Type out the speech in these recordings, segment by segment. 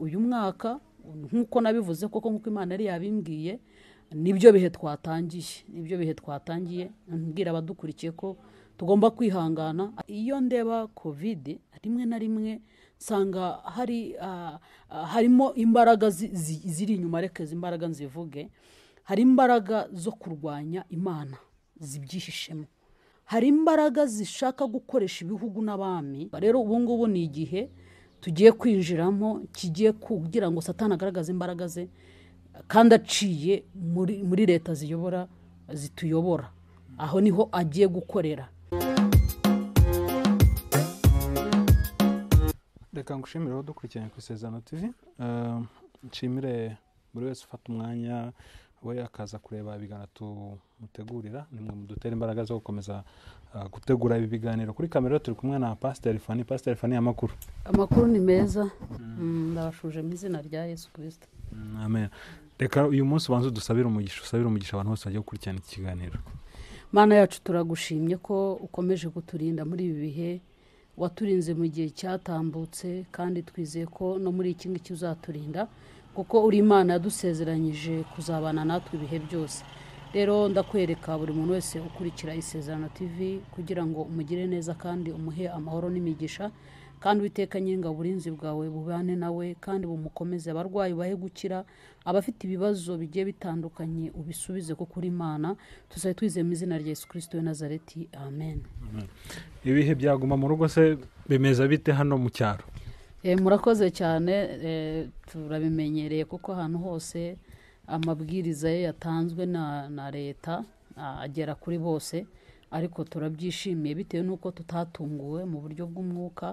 uyu mwaka nk'uko nabivuze koko nk'uko imana yari yabimbwiye nibyo bihe twatangiye nibyo bihe twatangiye mbwira abadukurikiye ko tugomba kwihangana iyo ndeba kovide rimwe na rimwe nsanga hari ah, ah, harimo imbaraga ziri inyuma reka izi imbaraga nzivuge hari imbaraga zo kurwanya imana zibyihishemo hari imbaraga zishaka gukoresha ibihugu n'abami rero ubu ngubu ni igihe tugiye kwinjiramo kigiye kugira ngo satana agaragaze imbaraga ze kandi aciye muri muri leta ziyobora zituyobora aho niho agiye gukorera reka ngushimire aho dukurikiranye ku isezerano tivi ehm, nshimire buri wese ufata umwanya we akaza kureba ibiganiro tumutegurira nimwe mu dutera imbaraga zo gukomeza ah, gutegura ibi biganiro kuri kamera turi kumwe na pasiteri fani pasiteri fani amakuru amakuru ni meza mm. mm, ndabashuje mu izina rya yesu kirisita mm, reka uyu munsi ubanza udusabire umugisha usabire umugisha abantu bose bagiye gukurikirana iki kiganiro mana yacu turagushimye ko ukomeje kuturinda muri ibi bihe waturinze mu gihe cyatambutse kandi twizeye ko no muri iki ngiki uzaturinda kuko uri imana yadusezeranyije kuzabana natwe ibihe byose rero ndakwereka buri muntu wese ukurikira isezerano tv kugira ngo umugire neza kandi umuhe amahoro n'imigisha kandi witeka nyenga uburinzi bwawe bubane nawe kandi bumukomeze abarwayi bahe gukira abafite ibibazo bigiye bitandukanye ubisubize kuko uri imana tuzabe twizemo izina rya yesu kirisito we nazareti amen ibihe byaguma mu rugo se bimeze bite hano mu cyaro Eh, murakoze cyane eh, turabimenyereye kuko ahantu hose amabwiriza ye yatanzwe na leta agera kuri bose ariko turabyishimiye bitewe n'uko tutatunguwe mu buryo bw'umwuka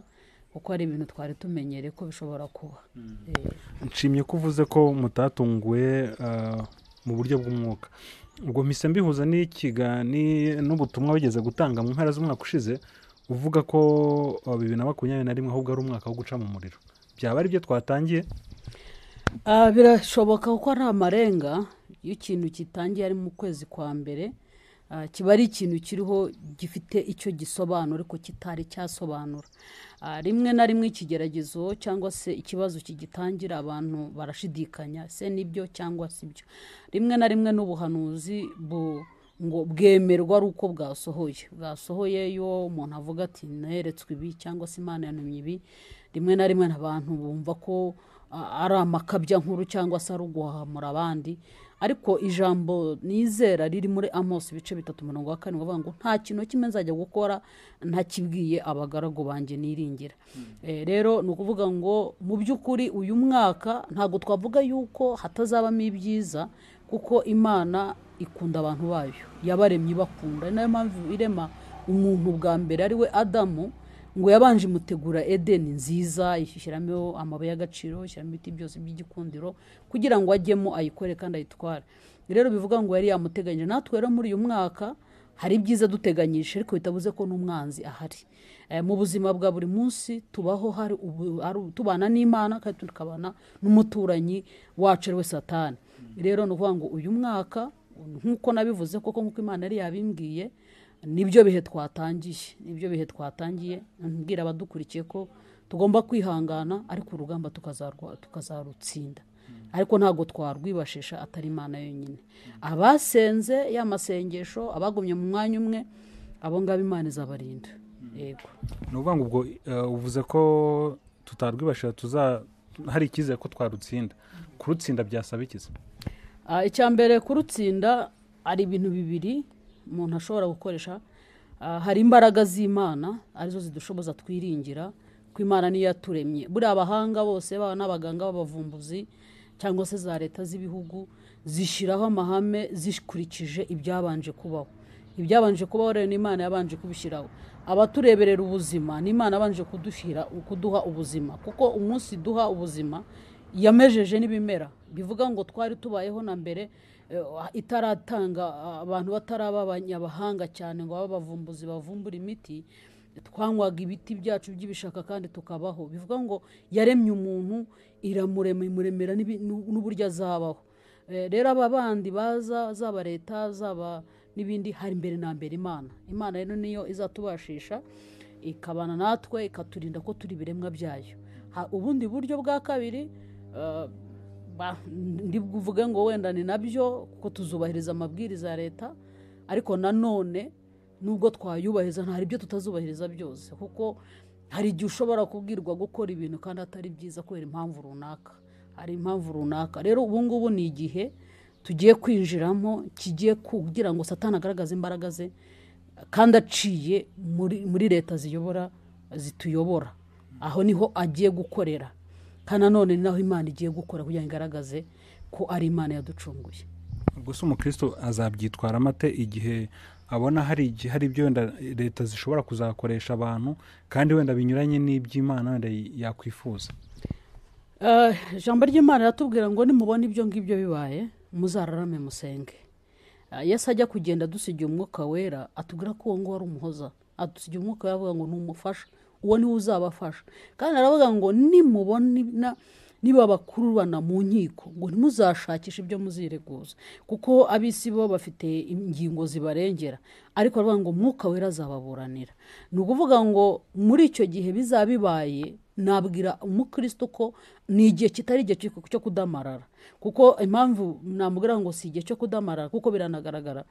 kuko hari ibintu twari tumenyereye ko bishobora kuba mm. eh, nshimye ko uvuze ko mutatunguwe mu buryo bw'umwuka ubwo mpise mbihuza n'ubutumwa wigeze gutanga mu mpera z'umwaka ushize uvuga ko uh, bibiri na makumyabiri na rimwe ahubwo ari umwaka wo guca mu muriro byaba ari byo twatangiye ah, birashoboka ko ari amarenga iyo ikintu gitangiye ari mu kwezi kwa mbere ah, kiba ari ikintu kiriho gifite icyo gisobanura ariko kitari cyasobanura ah, rimwe na rimwe ikigeragezo cyangwa se ikibazo kigitangira abantu barashidikanya se nibyo cyangwa si byo rimwe na rimwe n'ubuhanuzi bu ngo bwemerwa ari uko bwasohoye bwasohoye iyo umuntu avuga ati neretswe ibi cyangwa se imana yantumye ibi rimwe na rimwe abantu bumva ko ari amakabya nkuru cyangwa se ari uguhahamura abandi ariko ijambo nizera riri muri amosi ibice bitatu mirongo wa karindwi bavuga ngo nta kintu kimwe nzajya gukora ntakibwiye abagaragu banjye niringira hmm. eh, rero ni ukuvuga ngo mu by'ukuri uyu mwaka ntabwo twavuga yuko hatazabamo ibyiza kuko imana ikunda abantu bayo yabaremye ibakunda ari nayo mpamvu irema umuntu bwa mbere ari we adamu ngo yabanje imutegura edeni nziza ishyiramo amabuye y'agaciro ishyiramo ibiti byose by'igikundiro kugira ngo ajyemo ayikore kandi ayitware rero bivuga ngo yari yamuteganyije natwe rero muri uyu mwaka hari ibyiza duteganyije ariko bitabuze ko n'umwanzi ahari eh, mu buzima bwa buri munsi tubaho hari tubana n'imana kandi tukabana n'umuturanyi wacu ari we satani Mm. rero ni ukuvuga ngo uyu mwaka nk'uko nabivuze koko nk'uko imana yari yabimbwiye nibyo bihe twatangiye nibyo bihe twatangiye ntibwira abadukurikiye ko tugomba kwihangana ariko urugamba tukazarutsinda mm. ariko ntabwo twarwibashisha atari imana yonyine mm. abasenze y’amasengesho masengesho abagumye mu mwanya umwe abo ngabo imana izabarinda yego ni ukuvuga ngo ubwo uh, uvuze ko tutarwibashisha tuza hari icyizere ko twarutsinda kurutsinda byasaba ikiza Ah, icya mbere kurutsinda hari ibintu bibiri umuntu ashobora gukoresha ah, hari imbaraga z'imana arizo zidushoboza twiringira ko imana niyo yaturemye buriya abahanga bose baba n'abaganga b'abavumbuzi cyangwa se za leta z'ibihugu zishyiraho amahame zikurikije ibyabanje kubaho ibyabanje kubaho rero n'imana yabanje kubishyiraho abatureberera ubuzima n'imana yabanje kuduha ubuzima kuko umunsi duha ubuzima yamejeje n'ibimera bivuga ngo twari tubayeho na mbere eh, itaratanga ah, abantu bataraba abanyabahanga cyane ngo babe abavumbuzi bavumbura imiti twanywaga ibiti byacu by'ibishaka kandi tukabaho bivuga ngo yaremye umuntu iramurema imuremera n'uburyo azabaho eh, rero aba bandi baza zaba leta zaba n'ibindi hari imbere na mbere imana imana rero niyo izatubashisha ikabana natwe ikaturinda ko turi ibiremwa byayo ubundi buryo bwa kabiri Eh, ndibuvuge ngo wenda ni nabyo kuko tuzubahiriza amabwiriza ya leta ariko nanone nubwo twayubahiriza nta ibyo tutazubahiriza byose kuko hari igihe ushobora kubwirwa gukora ibintu kandi atari byiza kubera impamvu runaka hari impamvu runaka rero ubu ngubu ni igihe tugiye kwinjiramo kigiye kugira ngo satana agaragaze imbaraga ze kandi aciye muri leta ziyobora zituyobora aho niho agiye gukorera kandi ni naho imana igiye gukora kugira ngo igaragaze ko ari imana yaducunguye gusa umukristo azabyitwaramo ate igihe abona hari hari ibyo wenda leta zishobora kuzakoresha abantu kandi wenda binyuranye n'iby'imana wenda yakwifuza eh, ijambo ry'imana riratubwira ngo nimubona ibyo ngibyo bibaye muzararame musenge eh, yesi ajya kugenda dusigiye umwuka wera atubwira ko uwo nguwo ari umuhoza adusigiye umwuka we avuga ngo ni umufasha uwo niwe uzabafasha kandi aravuga ngo nimubona niba bakururana mu nkiko ngo ntimuzashakishe ibyo muzireguza kuko ab'isi bo bafite ingingo zibarengera ariko baravuga ngo umwuka wera azababuranira ni ukuvuga ngo muri icyo gihe bizaba bibaye nabwira umukristo ko ni igihe kitari igihe cyo kudamarara kuko impamvu namubwira ngo si igihe cyo kudamarara kuko biranagaragara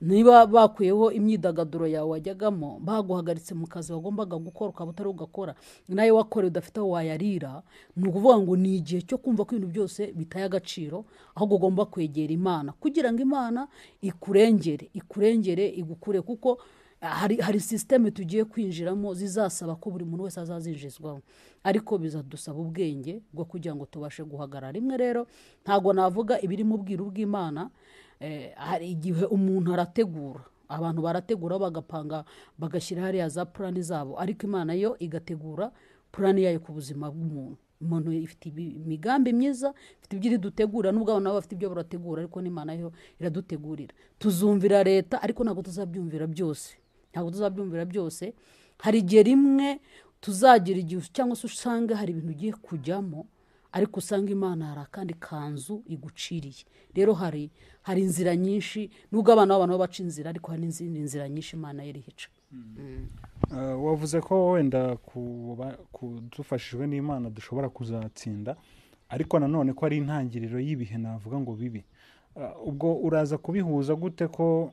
niba bakuyeho imyidagaduro yawe wajyagamo baguhagaritse mu kazi wagombaga gukora ukaba utari ugakora nawe wakorewe udafite aho wayarira ni ukuvuga ngo ni igihe cyo kumva ko ibintu byose bitaye agaciro ahubwo ugomba kwegera imana kugira ngo imana ikurengere ikurengere igukure kuko hari sisiteme tugiye kwinjiramo zizasaba ko buri muntu wese azazinjizwamo ariko bizadusaba ubwenge bwo kugira ngo tubashe guhagarara rimwe rero ntabwo navuga ibiri mu bwiru bw'imana eh, hari igihe umuntu arategura abantu barategura bagapanga bagashyira hariya za purani zabo ariko imana yo igategura purani yayo ku buzima bw'umuntu umuntu ifite imigambi myiza ifite ibyo iri dutegura nubwo abantu nabo bafite ibyo barategura ariko n'imana yo iradutegurira tuzumvira leta ariko ntabwo tuzabyumvira byose ntabwo tuzabyumvira byose hari igihe rimwe tuzagira igihe cyangwa se usanga hari ibintu ugiye kujyamo ariko usanga imana hari akandi kanzu iguciriye rero hari hari inzira nyinshi nubwo abana b'abantu baba baca inzira ariko hari n'izindi nzira nyinshi imana yari mm. eh, wavuze ko wenda dufashijwe n'imana dushobora kuzatsinda ariko nanone ko ari intangiriro y'ibihe navuga ngo bibi eh, ubwo uraza kubihuza gute ko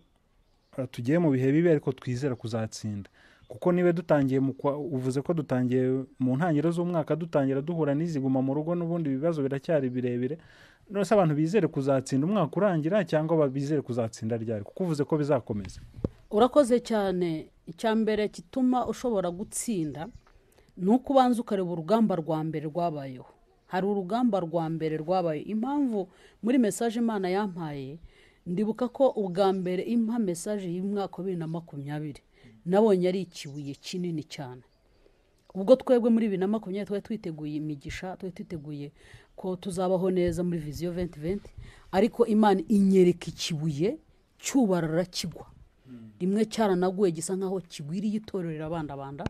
eh, tugiye mu bihe bibi ariko twizera kuzatsinda kuko niba dutangiye uvuze ko dutangiye mu ntangiro z'umwaka dutangira duhura n'iziguma mu rugo n'ubundi ibibazo biracyari birebire none abantu bizere kuzatsinda umwaka urangira cyangwa bizere kuzatsinda ryari kuko uvuze ko bizakomeza urakoze cyane icya mbere gituma ushobora gutsinda ni uko ubanza ukareba urugamba rwa mbere rwabayeho hari urugamba rwa mbere rwabaye impamvu muri mesaje imana yampaye ndibuka ko ubwa mbere impa mesaje y'umwaka wa bibiri na makumyabiri nabonye ari ikibuye kinini cyane ubwo twebwe muri bibiri na makumyabiri twari twiteguye imigisha twari twiteguye ko tuzabaho neza muri viziyo venti venti ariko imana inyereka ikibuye cyubarara kigwa rimwe cyaranaguye gisa nkaho kigwiriye itorero abandabanda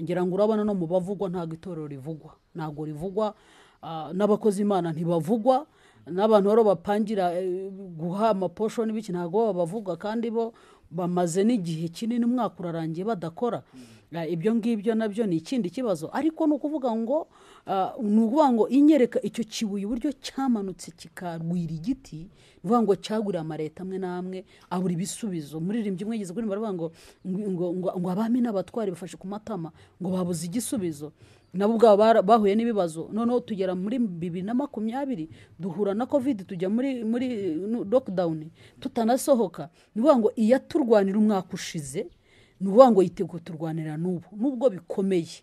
ngira ngo urabona no mu bavugwa ntabwo itorero rivugwa ntabwo rivugwa ah, n'abakozi imana ntibavugwa n'abantu bari bapangira eh, guha amaposho n'ibiki ntabwo babavuga kandi bo bamaze n'igihe kinini umwaka urarangiye badakora mm. eh, ibyo ngibyo nabyo ni ikindi kibazo ariko ni ukuvuga ngo eh, ni ukuvuga ngo inyereka icyo kibuye uburyo cyamanutse kikarwira igiti ni ukuvuga ngo cyagurira amaleta amwe n'amwe abura ibisubizo muririmbyi umwe yigeze kuri baravuga ngo ngo abami n'abatwari bafashe ku matama ngo babuze igisubizo nabo ubwabo bahuye n'ibibazo noneho tugera muri bibiri na makumyabiri duhura na kovide tujya muri muri lockdown tutanasohoka ni ukuvuga ngo turwanira umwaka ushize ni ukuvuga ngo yiteguye turwanira n'ubu nubwo bikomeye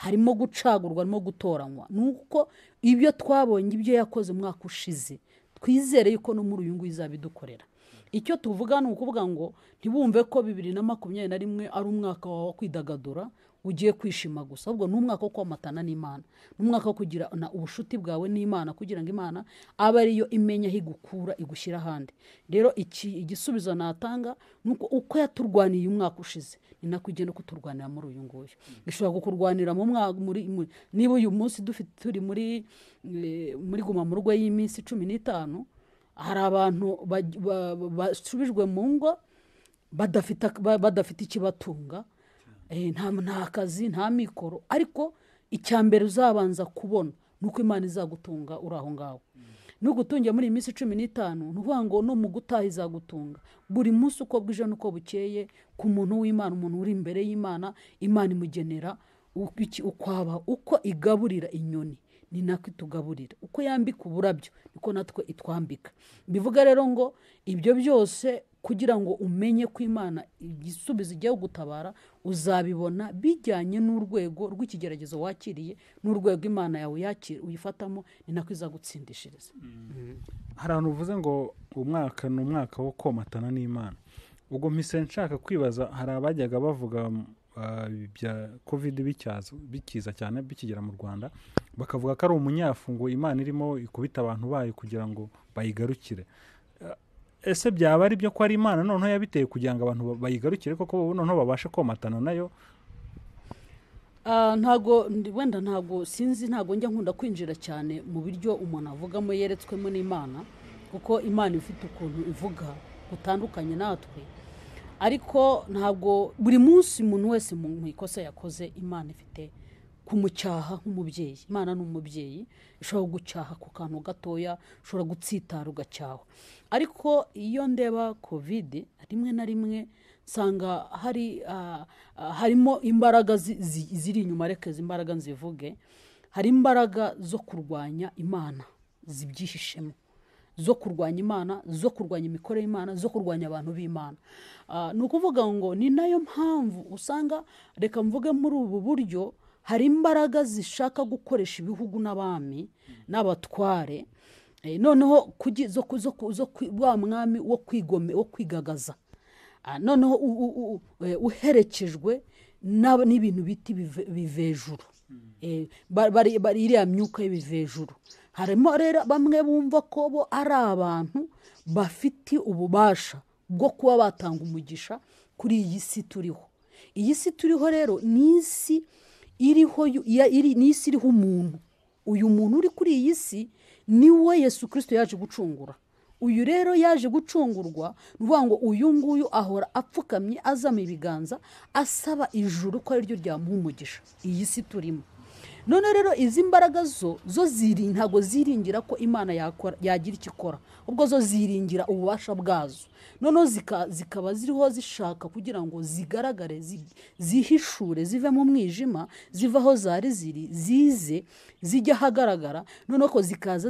harimo gucagurwa harimo gutoranywa ni uko ibyo twabonye ibyo yakoze umwaka ushize twizere yuko no muri uyu nguyu izabidukorera icyo tuvuga ni ukuvuga ngo ntibumve ko bibiri na makumyabiri na rimwe ari umwaka wawe wo kwidagadura ugiye kwishima gusa ahubwo ni umwaka wo kwamatana n'imana ni umwaka wo kugirana ubushuti bwawe n'imana kugira ngo imana abe ariyo imenya aho igukura igushyira ahandi rero iki igisubizo natanga ni uko yaturwaniye umwaka ushize ni nako ugiye no kuturwanira muri uyu nguyu ishobora kukurwanira mu mwaka muri niba uyu munsi dufite turi muri eh, muri guma mu rugo y'iminsi cumi n'itanu hari abantu basubijwe mu ngo badafite ikibatunga Eh, nta kazi nta mikoro ariko icya mbere uzabanza kubona ni uko imana izagutunga uri aho ngaho nugutunge muri iyi minsi cumi n'itanu ni ukuvuga ngo no mu gutaha izagutunga buri munsi uko bwije n'uko bukeye ku muntu w'imana umuntu uri imbere y'imana imana imugenera ukwaba uko igaburira inyoni ni nako itugaburira uko yambika uburabyo niko natwe itwambika bivuga rero ngo ibyo byose kugira ngo umenye ko imana igisubizo igiye gutabara uzabibona bijyanye n'urwego rw'ikigeragezo wakiriye n'urwego imana yawe uyifatamo ni nako izagutsindishiriza mm-hmm. hari ahantu uvuze ngo umwaka ni umwaka wo komatana n'imana ubwo mpise nshaka kwibaza hari abajyaga bavuga mm, ah, bya kovide bikiza cyane bikigera mu rwanda bakavuga ko ari umunyafungo imana irimo ikubita abantu bayo kugira ngo bayigarukire ese byaba ari byo ko ari imana noneho yabiteye kugira ngo abantu bayigarukire koko noneho babashe komatana nayo ah, ntago wenda ntago sinzi ntago njya nkunda kwinjira cyane mu buryo umuntu avugamo yeretswemo n'imana kuko imana ifite ukuntu ivuga gutandukanye natwe ariko ntabwo buri munsi umuntu wese mu ikosa yakoze imana ifite kumucyaha nk'umubyeyi imana ni umubyeyi ushobora gucyaha ku kantu gatoya ushobora gutsitara ugacyaha ariko iyo ndeba kovide rimwe na rimwe nsanga hari ah, ah, harimo imbaraga ziri inyuma reka izi mbaraga nzivuge hari imbaraga zo kurwanya imana zibyihishemo zo kurwanya imana zo kurwanya imikorere y'imana zo kurwanya abantu b'imana ah, ni ukuvuga ngo ni nayo mpamvu usanga reka mvuge muri ubu buryo hari imbaraga zishaka gukoresha ibihugu n'abami n'abatware eh, noneho wa mwami wo kwigome wo kwigagaza ah, noneho eh, uherekejwe n'ibintu bita ibivejuru hmm. eh, iriya myuka y'ibivejuru harimo rero bamwe bumva ko bo ari abantu bafite ububasha bwo kuba batanga umugisha kuri iyi si turiho iyi si turiho rero ni isi iriho n'isi iriho umuntu uyu muntu uri kuri iyi si niwe yesu kirisito yaje gucungura uyu rero yaje gucungurwa ni ukuvuga ngo uyu nguyu ahora apfukamye azama ibiganza asaba ijuru ko ari ryo ryamuha umugisha iyi si turimo none rero izi mbaraga zo zo ziri ntabwo ziringira ko imana yagira icyo ikora ubwo zo ziringira ububasha bwazo noneho zikaba ziriho zishaka kugira ngo zigaragare zihishure zive mu mwijima zive aho zari ziri zize zijya ahagaragara noneho zikaza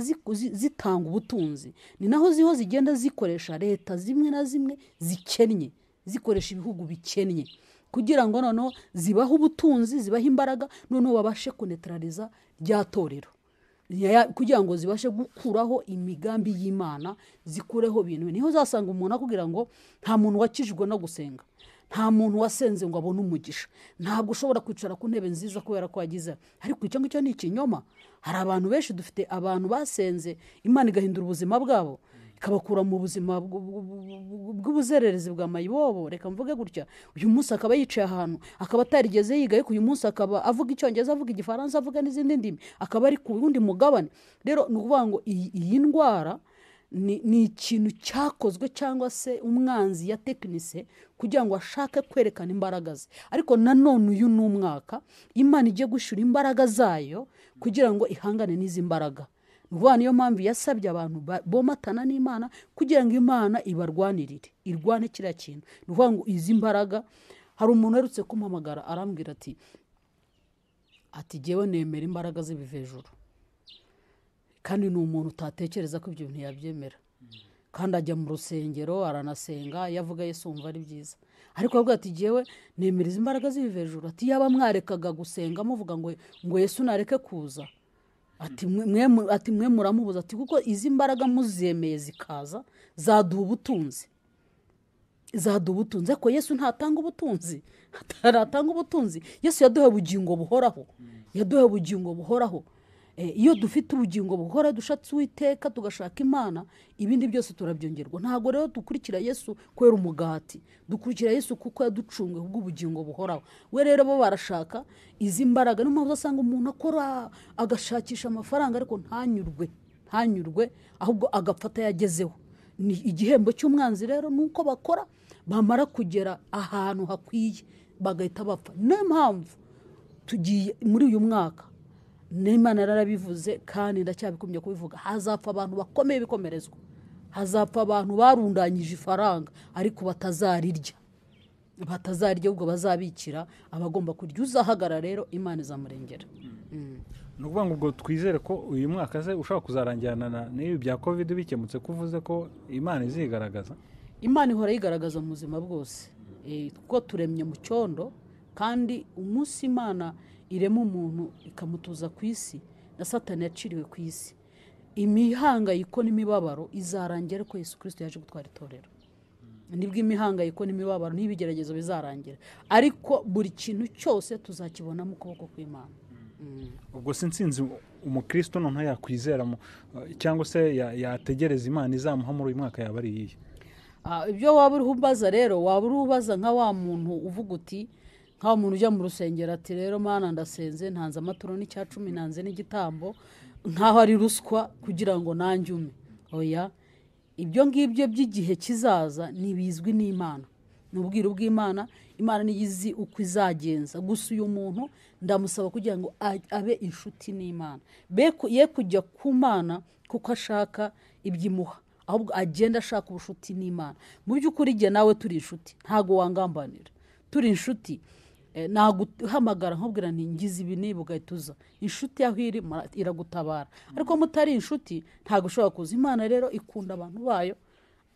zitanga ubutunzi ni naho ziho zigenda zikoresha leta zimwe na zimwe zikennye zikoresha ibihugu bikennye kugira ngo noneho zibahe ubutunzi zibahe imbaraga noneho babashe kunetarariza rya torero kugira ngo zibashe gukuraho imigambi y'imana zikureho ibintu niho uzasanga umuntu akubwira ngo nta muntu wakijwe no gusenga nta muntu wasenze ngo abone umugisha ntabwo ushobora kwicara ku ntebe nziza kubera ko wagize ariko icyo ngicyo ni ikinyoma hari abantu benshi dufite abantu basenze imana igahindura ubuzima bwabo ikabakura mu buzima bw'ubuzererezi bwa mayibobo reka mvuge gutya uyu munsi akaba yicaye ahantu akaba atarigeze yiga ariko uyu munsi akaba avuga icyongereza avuga igifaransa avuga n'izindi ndimi akaba ari ku wundi mugabane rero ni ukuvuga ngo iyi ndwara ni ikintu cyakozwe cyangwa se umwanzi ya tekinise kugira ngo ashake kwerekana imbaraga ze ariko nanone uyu ni umwaka imana igiye gushyura imbaraga zayo kugira ngo ihangane n'izi mbaraga vuba niyo mpamvu yasabye abantu bomatana n'imana kugira ngo imana ibarwanirire irwane kiriya kintu ni ukuvuga ngo izi mbaraga hari umuntu uherutse kumuhamagara arambwira ati ati ngewe nemera imbaraga z'ibivejuru kandi ni umuntu utatekereza ko ibyo bintu yabyemera kandi ajya mu rusengero aranasenga yavuga avuga ari byiza ariko avuga ati ngewe nemera izi mbaraga z'ibivejuru ati yaba mwarekaga gusenga muvuga ngo ngo yesu nareke kuza ati mwe muramubuza ati kuko izi mbaraga muzemeye zikaza zaduha ubutunzi zaduha ubutunzi ariko yesu ntatanga ubutunzi ntatanga ubutunzi yesu yaduha ubugingo buhoraho yaduha ubugingo buhoraho Eh, iyo dufite ubugingo buhora dushatse uwiteka tugashaka imana ibindi byose turabyongerwa ntabwo rero dukurikira yesu kubera umugati dukurikira yesu kuko yaducunguye bw'ubugingo buhoraho we rero bo barashaka izi mbaraga niyo mpamvu usanga umuntu akora agashakisha amafaranga ariko ntanyurwe ntanyurwe ahubwo agapfa yagezeho ni igihembo cy'umwanzi rero ni uko bakora bamara kugera ahantu hakwiye bagahita bapfa niyo mpamvu tugiye muri uyu mwaka n'imana yarabivuze kandi ndacyabikumye kubivuga hazapfa abantu bakomeye bikomerezwa hazapfa abantu barundanyije ifaranga ariko batazarirya batazarya ahubwo bazabikira abagomba kurya uzahagara rero imana izamurengera mm. ni ukuvuga ngo ubwo twizere ko uyu mwaka se ushobora kuzarangirana n'ibi bya kovide bikemutse kuvuze ko imana izigaragaza imana ihora yigaragaza mu buzima bwose eh, kuko turemye mu cyondo kandi umunsi imana irema umuntu ikamutuza ku isi na satani yaciriwe ku isi imihangayiko n'imibabaro izarangira ariko Yesu kirisito yaje gutwara itorero hmm. nibwo imihangayiko n'imibabaro n'ibigeragezo bizarangira ariko buri kintu cyose tuzakibona mu kuboko kw'imana hmm. Hmm. ubwo si nsinzi umukristo noneho yakwizeramo cyangwa se yategereza imana izamuha muri uyu mwaka yaba ari iyihe ah, ibyo waba uri ubaza rero waba uri ubaza nka wa muntu uvuga uti nk'aho umuntu ujya mu rusengero ati rero mwana ndasenze ntanze amaturo n'icya cumi nanze n'igitambo nk'aho ari ruswa kugira ngo nanjye ume oya ibyo ngibyo by'igihe kizaza ntibizwi n'imana ni ubwiru bw'imana imana niyo izi uko izagenza gusa uyu muntu ndamusaba kugira ngo abe inshuti n'imana ye kujya ku mana kuko ashaka ibyimuha ahubwo agenda ashaka ubucuti n'imana mu by'ukuri igihe nawe turi inshuti ntago wangambanira turi inshuti Eh, naguhamagara nkubwira nti ngize ibi niba ugahita uza inshuti yaho iri iragutabara ariko mutari inshuti ntabwo ushobora kuza imana rero ikunda abantu bayo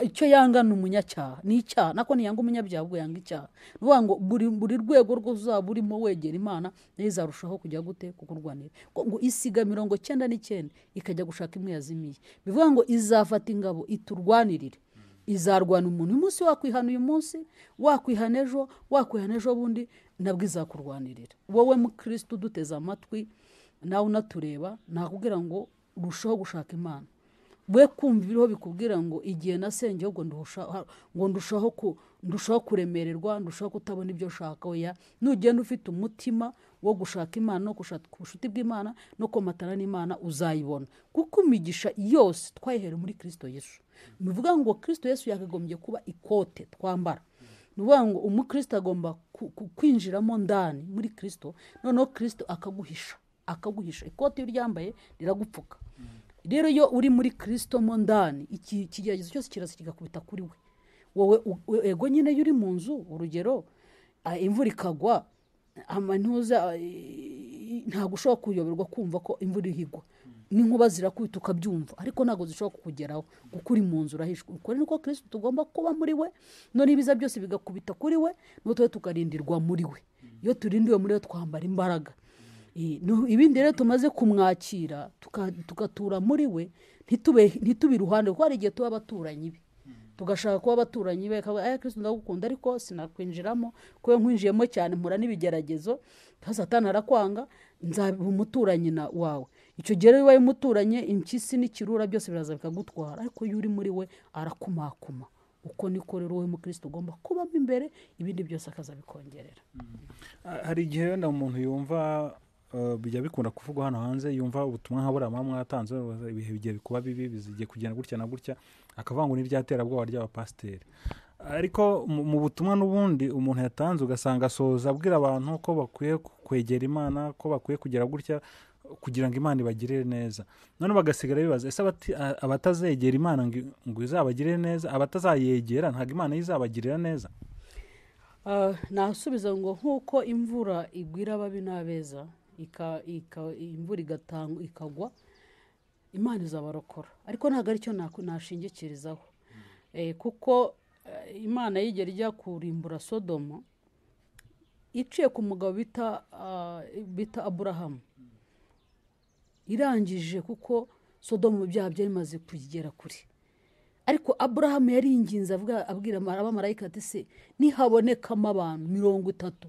icyo yanga ni umunyacyaha ni icyaha nako ntiyanga umunyabyaha ahubwo yanga icyaha ni ukuvuga ngo buri rwego rwose uzaba urimo wegera imana nayo izarushaho kujya gute kukurwanira ngo isiga mirongo icyenda n'icyenda ikajya gushaka imwe yazimiye bivuga ngo izafata ingabo iturwanirire izarwana umuntu uyu munsi wakwihana uyu munsi wakwihana ejo wakwihana ejo bundi nabwo izakurwanirira wowe mukirisitu duteze amatwi nawe unatureba nakubwira ngo urusheho gushaka imana we kumva ibiriho bikubwira ngo igihe nasengeye ngo ndushaho kuremererwa ndushaho kutabona ibyo ushaka weya nugenda ufite umutima wo gushaka imana no gushaka ubucuti bw'imana no komatana n'imana uzayibona kuko imigisha yose twayihera muri kirisito yesu bivuga ngo kirisito yesu yakagombye kuba ikote twambara ni ngo umukristo agomba kwinjiramo ndani muri kirisito noneho kirisito akaguhisha akaguhisha ikote iyo uryambaye riragupfuka rero iyo uri muri kirisito mo ndani ikigeragezo cyose kiraza kigakubita kuri we wowe ego nyine iyo uri mu nzu urugero imvura ikagwa ntuza eh, ntabwo ushobora kuyoberwa kumva ko imvura ihigwa n'inkuba zirakubita ukabyumva ariko ntabwo zishobora kukugeraho kuko uri mu nzu urahishwe uko ni ko kirisitu tugomba kuba muri we noneho ibiza byose bigakubita kuri we n'utuwe tukarindirwa muri we iyo turindiwe muri we twambara imbaraga eh, ibindi rero tumaze kumwakira tukatura muri we ntitube iruhande kuko hari igihe tuba abaturanyi be tugashaka kuba abaturanyi be kavuga aya eh, kirisitu ndagukunda ariko sinakwinjiramo kuko nkwinjiyemo cyane mpura n'ibigeragezo hasi atana arakwanga nzaba umuturanyi wawe icyo gihe rero iyo ubaye umuturanyi impyisi n'ikirura byose biraza bikagutwara ariko iyo uri muri we arakumakuma uko niko rero wowe mukristo ugomba kubamo imbere ibindi byose akaza bikongerera mm. hari igihe wenda umuntu yumva uh, bijya bikunda kuvugwa hano hanze yumva ubutumwa nka buriya mwaba mwatanze ibihe bigiye kuba bibi bizigiye kugenda gutya na gutya akavango ni rya terabwoba ry'abapasiteri ariko mu butumwa n'ubundi umuntu yatanze ugasanga asoza abwira abantu ko bakwiye kwegera imana ko bakwiye kugera gutya kugira ngo imana ibagirire neza none bagasigara bibaza ese abatazegera imana ngo izabagirire neza abatazayegera ntabwo imana izabagirira neza ah, nasubiza ngo nk'uko imvura igwira ababi n'abeza imvura ikagwa imana izabarokora ariko ntabwo aricyo nashingikirizaho hmm. eh, kuko eh, imana yigera ijya kurimbura sodomo iciye ku mugabo bita ah, aburahamu hmm. irangije kuko sodomo ibyaha byari bimaze kugera kure ariko aburahamu yaringinze abwira abamarayika ati se nihabonekamo abantu mirongo itatu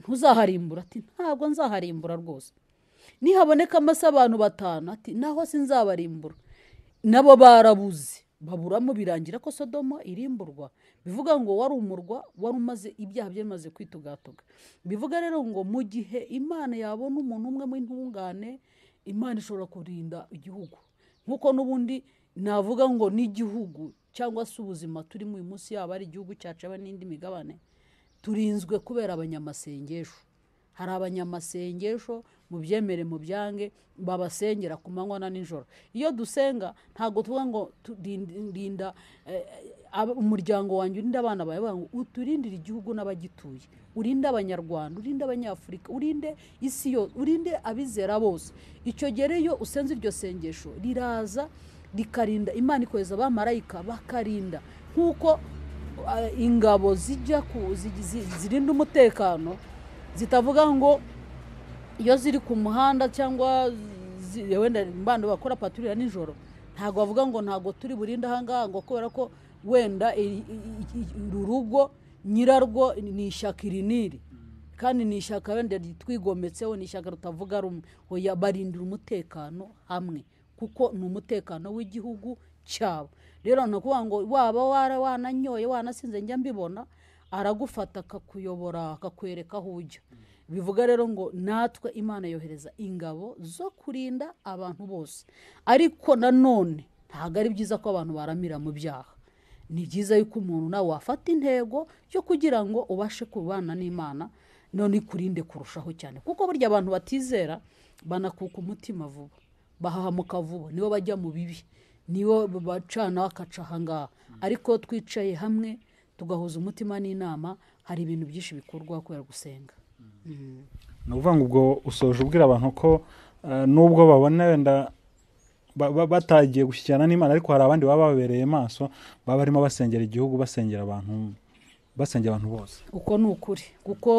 ntuzaharimbura ati ntabwo nzaharimbura rwose nihabonekamo se abantu batanu ati naho sinzabarimbura nabo barabuze baburamo birangira ko sodoma irimburwa bivuga ngo wari umurwa wari umaze ibyaha byamaze kwitugatuga bivuga rero ngo mu gihe imana yabona umuntu umwe w'intungane imana ishobora kurinda igihugu nk'uko n'ubundi navuga ngo n'igihugu cyangwa se ubuzima turimo uyu munsi yaba ari igihugu cyacaba n'indi migabane turinzwe kubera abanyamasengesho hari abanyamasengesho byemere mu byange babasengera ku manywa na nijoro iyo dusenga ntabwo tuvuga ngo rinda eh, umuryango wanjye urinde abana bawe uturindire igihugu n'abagituye urinde abanyarwanda urinde abanyafurika urinde isi yose urinde abizera bose icyo gereyo rero usenze iryo sengesho riraza rikarinda imana ikohereza abamarayika bakarinda nk'uko eh, ingabo zijya ku zirinda umutekano zitavuga ngo iyo ziri ku muhanda cyangwa wenda mbanda bakora paturira nijoro ntabwo bavuga ngo ntabwo turi burinde ahangaha ngo kubera ko wenda uru rugo nyirarwo ni ishyaka iri n'iri kandi ni ishyaka wenda twigometseho ni ishyaka rutavuga rumwe oya barindira umutekano hamwe kuko ni umutekano w'igihugu cyabo rero ni ukuvuga ngo waba wananyoye wanasinze njya mbibona aragufata akakuyobora akakwereka aho ujya bivuga rero ngo natwe imana yohereza ingabo zo kurinda abantu bose ariko nanone ntabwo ari byiza ko abantu baramira mu byaha ni byiza yuko umuntu nawe wafata intego yo kugira ngo ubashe kubana n'imana none ikurinde kurushaho cyane kuko burya abantu batizera banakuka umutima vuba bahahamuka vuba nibo bajya mu bibi nibo bacana bakaca ahangaha ariko twicaye hamwe tugahuza umutima n'inama hari ibintu byinshi bikorwa kubera gusenga ni ukuvuga ngo ubwo usoje ubwira abantu ko eh, nubwo babona wenda batagiye gushyikirana n'imana ariko hari abandi baba babereye maso baba barimo basengera igihugu basengera abantu basengera abantu bose uko ni ukuri kuko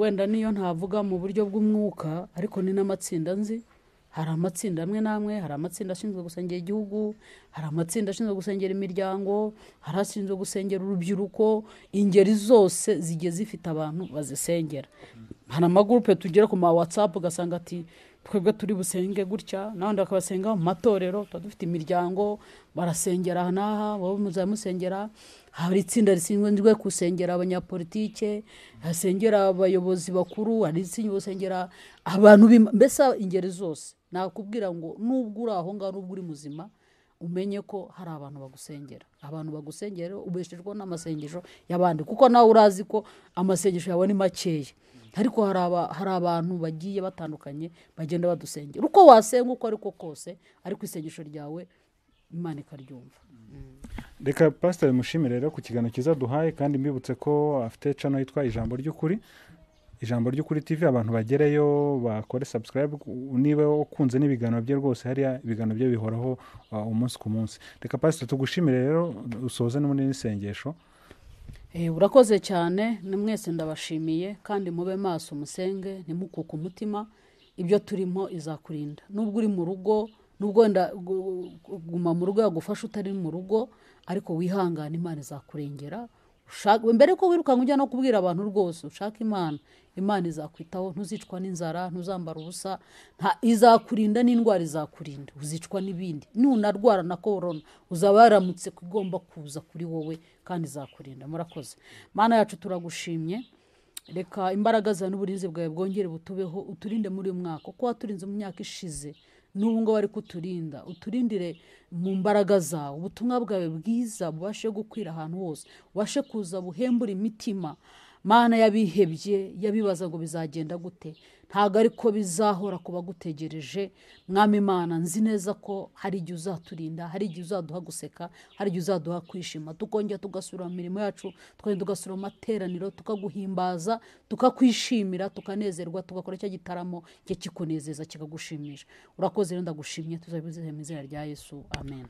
wenda niyo ntavuga mu buryo bw'umwuka ariko ni n'amatsinda nzi hari amatsinda amwe n'amwe hari amatsinda ashinzwe gusengera igihugu hari amatsinda ashinzwe gusengera imiryango hari ashinzwe gusengera urubyiruko ingeri zose zigiye zifite abantu bazisengera hari amagurupe tugera ku ma watsapu ugasanga ati twebwe turi busenge gutya n'abandi bakabasenga mu matorero tuba dufite imiryango barasengera aha n'aha baba muzajya musengera hari itsinda rishinzwe gusengera abanyapolitike hasengera abayobozi bakuru hari itsinda risengera abantu mbese ingeri zose nakubwira ngo nubwo uri aho ngaho nubwo uri muzima umenye ko hari abantu bagusengera abantu bagusengera ubeshejwe n'amasengesho y'abandi kuko nawe urazi ko amasengesho yawe ni makeya ariko hari abantu bagiye batandukanye bagenda badusengera uko wasenga uko ariko kose ariko isengesho ryawe imana ikaryumva reka pasiteri mushimire rero ku kiganiro cyiza duhaye kandi mbibutse ko afite cano yitwa ijambo ry'ukuri ijambo ry'ukuri tv abantu bagereyo bakore subscribe niba ukunze n'ibiganiro bye rwose hariya ibiganiro bye bihoraho uh, umunsi ku munsi reka pasita tugushimire rero usoze n'ubundi n'isengesho eh, urakoze cyane ni mwese ndabashimiye kandi mube maso umusenge ntimukuke umutima ibyo turimo izakurinda nubwo uri mu rugo nubwo wenda guma mu rugo yagufasha utari mu rugo ariko wihangane imana izakurengera mbere ko wirukanka ujya no kubwira abantu rwose ushaka imana imana izakwitaho ntuzicwa n'inzara ntuzambara ubusa izakurinda n'indwara izakurinda uzicwa n'ibindi nunarwara na korona uzaba yaramutse ko igomba kuza kuri wowe kandi izakurinda murakoze mana yacu turagushimye reka imbaraga zawe n'uburinzi bwawe bwongere butubeho uturinde muri uyu mwaka uko waturinze mu myaka ishize n'ubu ngubu ariko uturinda uturindire mu mbaraga zawe ubutumwa bwawe bwiza bubashe gukwira ahantu hose ubashe kuza buhembura imitima mana yabihebye yabibaza ngo bizagenda gute ntabwo ariko bizahora kuba gutegereje mwami imana nzi neza ko hari igihe uzaturinda hari igihe uzaduha guseka hari igihe uzaduha kwishima tukongera tugasura mu mirimo yacu tukongera tugasura amateraniro tukaguhimbaza tukakwishimira tukanezerwa tugakora icyo gitaramo cye kikunezeza kikagushimisha urakoze rero ndagushimye tuzabizeye mu izina rya yesu amen